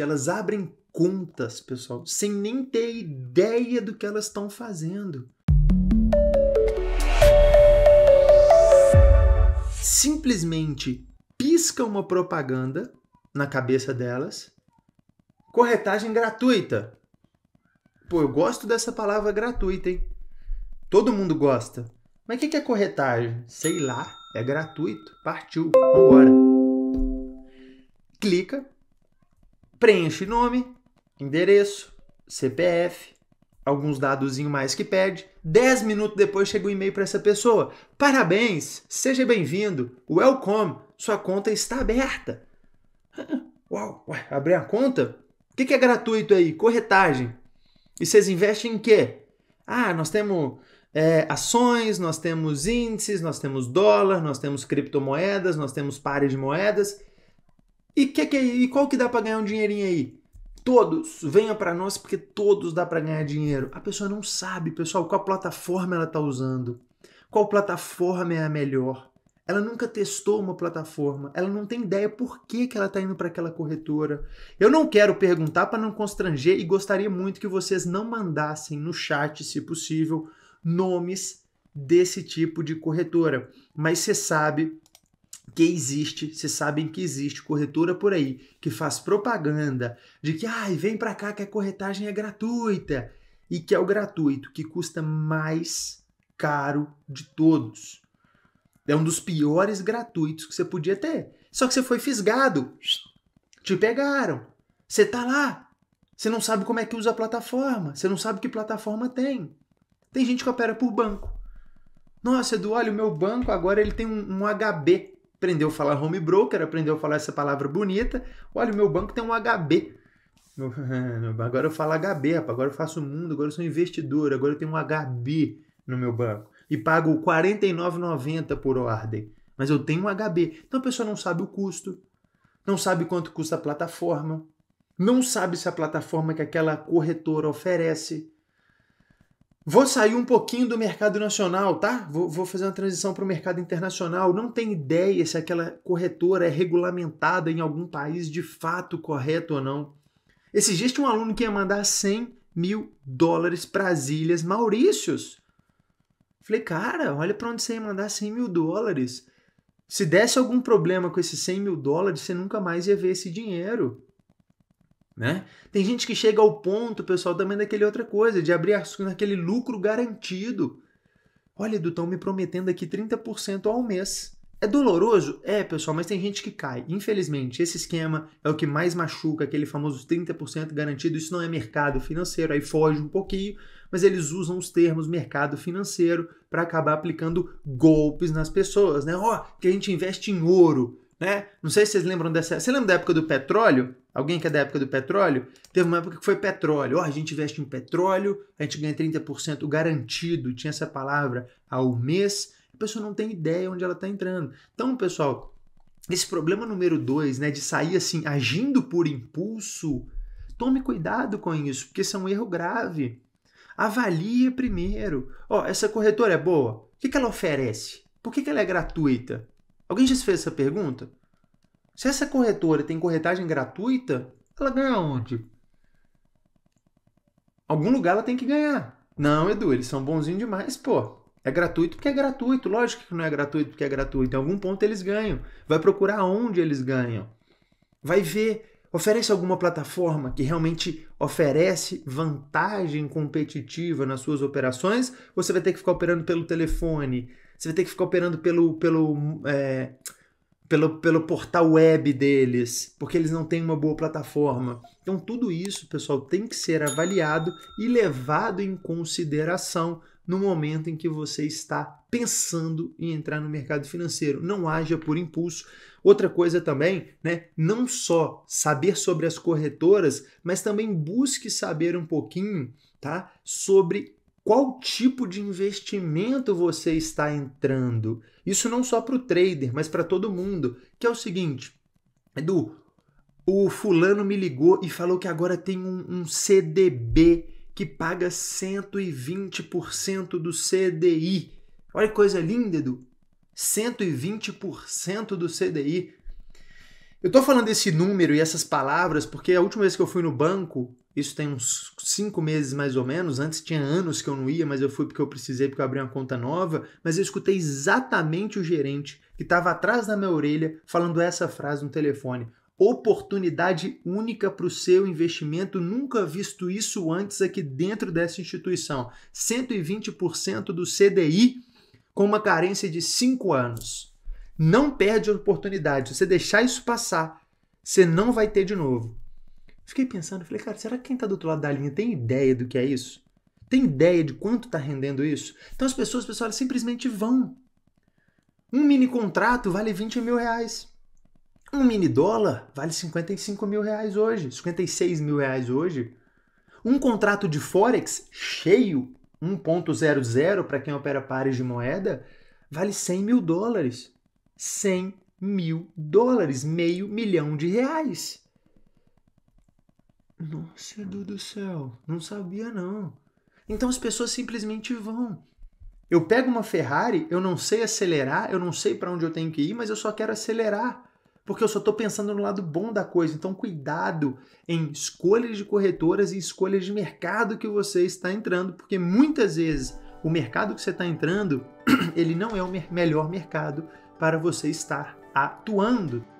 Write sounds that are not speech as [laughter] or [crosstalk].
elas abrem contas, pessoal, sem nem ter ideia do que elas estão fazendo. Simplesmente pisca uma propaganda na cabeça delas. Corretagem gratuita. Pô, eu gosto dessa palavra gratuita, hein? Todo mundo gosta. Mas o que, que é corretagem? Sei lá, é gratuito. Partiu, vambora. Clica, preenche nome, endereço, CPF, alguns dadozinho mais que pede. 10 minutos depois chega o um e-mail para essa pessoa. Parabéns, seja bem-vindo, welcome, sua conta está aberta. [laughs] Uau, ué, abrir a conta? O que, que é gratuito aí? Corretagem. E vocês investem em quê? Ah, nós temos é, ações, nós temos índices, nós temos dólar, nós temos criptomoedas, nós temos pares de moedas. E, que que, é, e qual que dá para ganhar um dinheirinho aí? Todos, venha para nós porque todos dá para ganhar dinheiro. A pessoa não sabe, pessoal, qual plataforma ela está usando, qual plataforma é a melhor. Ela nunca testou uma plataforma, ela não tem ideia por que, que ela está indo para aquela corretora. Eu não quero perguntar para não constranger e gostaria muito que vocês não mandassem no chat, se possível, nomes desse tipo de corretora. Mas você sabe que existe, vocês sabem que existe corretora por aí que faz propaganda de que ai, vem para cá que a corretagem é gratuita e que é o gratuito que custa mais caro de todos. É um dos piores gratuitos que você podia ter. Só que você foi fisgado. Te pegaram. Você tá lá. Você não sabe como é que usa a plataforma. Você não sabe que plataforma tem. Tem gente que opera por banco. Nossa, Edu, olha, o meu banco agora ele tem um, um HB aprendeu a falar home broker, aprendeu a falar essa palavra bonita. Olha, o meu banco tem um HB. [laughs] Agora eu falo HB, rapaz. agora eu faço o mundo, agora eu sou investidor, agora eu tenho um HB no meu banco. E pago R$ 49,90 por ordem. Mas eu tenho um HB. Então a pessoa não sabe o custo, não sabe quanto custa a plataforma, não sabe se a plataforma que aquela corretora oferece Vou sair um pouquinho do mercado nacional, tá? Vou, vou fazer uma transição para o mercado internacional. Não tem ideia se aquela corretora é regulamentada em algum país de fato correto ou não. Esse dias um aluno que ia mandar 100 mil dólares para as Ilhas Maurícios. Falei, cara, olha para onde você ia mandar 100 mil dólares. Se desse algum problema com esses 100 mil dólares, você nunca mais ia ver esse dinheiro. Né? Tem gente que chega ao ponto, pessoal, também daquele outra coisa, de abrir ações naquele lucro garantido. Olha, Edu, estão me prometendo aqui 30% ao mês. É doloroso? É, pessoal, mas tem gente que cai. Infelizmente, esse esquema é o que mais machuca, aquele famoso 30% garantido. Isso não é mercado financeiro, aí foge um pouquinho, mas eles usam os termos mercado financeiro para acabar aplicando golpes nas pessoas, né? Ó, oh, que a gente investe em ouro. Né? Não sei se vocês lembram dessa. Você lembra da época do petróleo? Alguém que é da época do petróleo? Teve uma época que foi petróleo. Oh, a gente investe em petróleo, a gente ganha 30% garantido. Tinha essa palavra ao mês. A pessoa não tem ideia onde ela está entrando. Então, pessoal, esse problema número dois, né, de sair assim, agindo por impulso, tome cuidado com isso, porque isso é um erro grave. Avalie primeiro. Ó, oh, essa corretora é boa? O que, que ela oferece? Por que, que ela é gratuita? Alguém já se fez essa pergunta? Se essa corretora tem corretagem gratuita, ela ganha onde? Algum lugar ela tem que ganhar. Não, Edu, eles são bonzinhos demais, pô. É gratuito porque é gratuito. Lógico que não é gratuito porque é gratuito. Em algum ponto eles ganham. Vai procurar onde eles ganham. Vai ver. Oferece alguma plataforma que realmente oferece vantagem competitiva nas suas operações? Você vai ter que ficar operando pelo telefone, você vai ter que ficar operando pelo, pelo, é, pelo, pelo portal web deles, porque eles não têm uma boa plataforma. Então, tudo isso, pessoal, tem que ser avaliado e levado em consideração no momento em que você está pensando em entrar no mercado financeiro. Não haja por impulso. Outra coisa também, né? Não só saber sobre as corretoras, mas também busque saber um pouquinho, tá? Sobre qual tipo de investimento você está entrando. Isso não só para o trader, mas para todo mundo. Que é o seguinte, Edu, o fulano me ligou e falou que agora tem um, um CDB que paga 120% do CDI. Olha que coisa linda, Edu. 120% do CDI. Eu tô falando esse número e essas palavras porque a última vez que eu fui no banco, isso tem uns cinco meses mais ou menos. Antes tinha anos que eu não ia, mas eu fui porque eu precisei, porque eu abri uma conta nova. Mas eu escutei exatamente o gerente que estava atrás da minha orelha falando essa frase no telefone. Oportunidade única para o seu investimento, nunca visto isso antes aqui dentro dessa instituição. 120% do CDI com uma carência de 5 anos. Não perde a oportunidade. Se você deixar isso passar, você não vai ter de novo. Fiquei pensando, falei, cara, será que quem está do outro lado da linha tem ideia do que é isso? Tem ideia de quanto está rendendo isso? Então as pessoas, pessoal, elas simplesmente vão. Um mini contrato vale 20 mil reais. Um mini dólar vale 55 mil reais hoje, 56 mil reais hoje. Um contrato de Forex cheio, 1.00 para quem opera pares de moeda, vale 100 mil dólares. 100 mil dólares, meio milhão de reais. Nossa, Edu do céu, não sabia não. Então as pessoas simplesmente vão. Eu pego uma Ferrari, eu não sei acelerar, eu não sei para onde eu tenho que ir, mas eu só quero acelerar, porque eu só estou pensando no lado bom da coisa. Então cuidado em escolhas de corretoras e escolhas de mercado que você está entrando, porque muitas vezes o mercado que você está entrando, [clears throat] ele não é o melhor mercado para você estar atuando.